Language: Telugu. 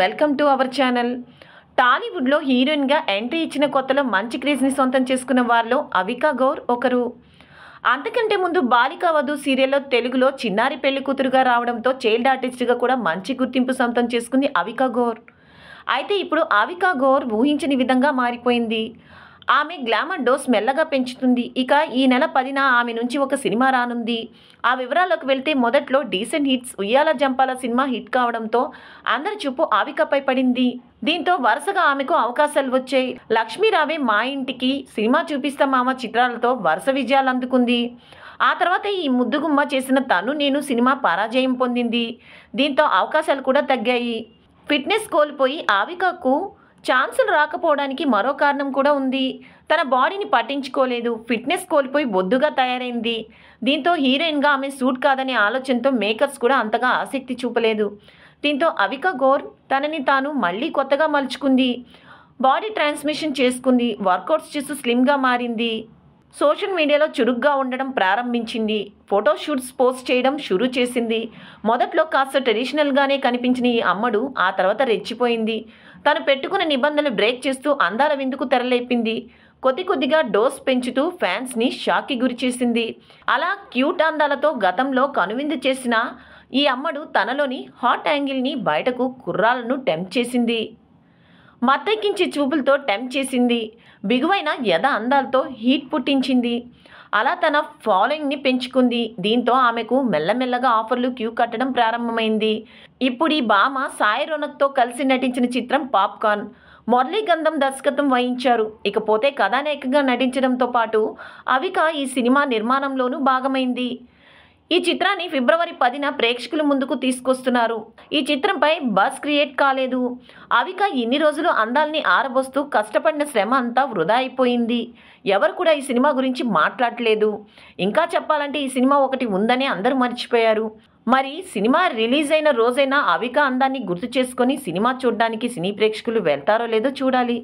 వెల్కమ్ టు అవర్ ఛానల్ టాలీవుడ్లో హీరోయిన్గా ఎంట్రీ ఇచ్చిన కొత్తలో మంచి క్రేజ్ని సొంతం చేసుకున్న వారిలో అవికా గౌర్ ఒకరు అంతకంటే ముందు బాలికా వధు సీరియల్లో తెలుగులో చిన్నారి పెళ్లి కూతురుగా రావడంతో చైల్డ్ ఆర్టిస్ట్గా కూడా మంచి గుర్తింపు సొంతం చేసుకుంది అవికా గౌర్ అయితే ఇప్పుడు అవికా గౌర్ ఊహించని విధంగా మారిపోయింది ఆమె గ్లామర్ డోస్ మెల్లగా పెంచుతుంది ఇక ఈ నెల పదిన ఆమె నుంచి ఒక సినిమా రానుంది ఆ వివరాలకు వెళ్తే మొదట్లో డీసెంట్ హిట్స్ ఉయ్యాల జంపాల సినిమా హిట్ కావడంతో అందరి చూపు ఆవికపై పడింది దీంతో వరుసగా ఆమెకు అవకాశాలు వచ్చాయి లక్ష్మీరావే మా ఇంటికి సినిమా చూపిస్తామామ చిత్రాలతో వరుస విజయాలు అందుకుంది ఆ తర్వాత ఈ ముద్దుగుమ్మ చేసిన తను నేను సినిమా పరాజయం పొందింది దీంతో అవకాశాలు కూడా తగ్గాయి ఫిట్నెస్ కోల్పోయి ఆవికకు ఛాన్సులు రాకపోవడానికి మరో కారణం కూడా ఉంది తన బాడీని పట్టించుకోలేదు ఫిట్నెస్ కోల్పోయి బొద్దుగా తయారైంది దీంతో హీరోయిన్గా ఆమె సూట్ కాదనే ఆలోచనతో మేకర్స్ కూడా అంతగా ఆసక్తి చూపలేదు దీంతో అవిక గోర్ తనని తాను మళ్ళీ కొత్తగా మలుచుకుంది బాడీ ట్రాన్స్మిషన్ చేసుకుంది వర్కౌట్స్ చేస్తూ స్లిమ్గా మారింది సోషల్ మీడియాలో చురుగ్గా ఉండడం ప్రారంభించింది ఫోటోషూట్స్ పోస్ట్ చేయడం షురూ చేసింది మొదట్లో కాస్త ట్రెడిషనల్గానే కనిపించిన ఈ అమ్మడు ఆ తర్వాత రెచ్చిపోయింది తను పెట్టుకున్న నిబంధనలు బ్రేక్ చేస్తూ అందాల విందుకు తెరలేపింది కొద్ది కొద్దిగా డోస్ పెంచుతూ ఫ్యాన్స్ని షాక్కి గురిచేసింది అలా క్యూట్ అందాలతో గతంలో కనువిందు చేసిన ఈ అమ్మడు తనలోని హాట్ యాంగిల్ని బయటకు కుర్రాలను టెంప్ చేసింది మత్తెక్కించే చూపులతో టెంప్ చేసింది బిగువైన యథ అందాలతో హీట్ పుట్టించింది అలా తన ఫాలోయింగ్ని పెంచుకుంది దీంతో ఆమెకు మెల్లమెల్లగా ఆఫర్లు క్యూ కట్టడం ప్రారంభమైంది ఇప్పుడు ఈ భామ సాయి రోనక్తో కలిసి నటించిన చిత్రం పాప్కార్న్ మురళీ గంధం దర్శకత్వం వహించారు ఇకపోతే కథానాయకగా నటించడంతో పాటు అవిక ఈ సినిమా నిర్మాణంలోనూ భాగమైంది ఈ చిత్రాన్ని ఫిబ్రవరి పదిన ప్రేక్షకుల ముందుకు తీసుకొస్తున్నారు ఈ చిత్రంపై బస్ క్రియేట్ కాలేదు అవిక ఇన్ని రోజులు అందాల్ని ఆరబోస్తూ కష్టపడిన శ్రమ అంతా వృధా అయిపోయింది ఎవరు కూడా ఈ సినిమా గురించి మాట్లాడలేదు ఇంకా చెప్పాలంటే ఈ సినిమా ఒకటి ఉందని అందరూ మర్చిపోయారు మరి సినిమా రిలీజ్ అయిన రోజైనా అవిక అందాన్ని గుర్తు చేసుకొని సినిమా చూడడానికి సినీ ప్రేక్షకులు వెళ్తారో లేదో చూడాలి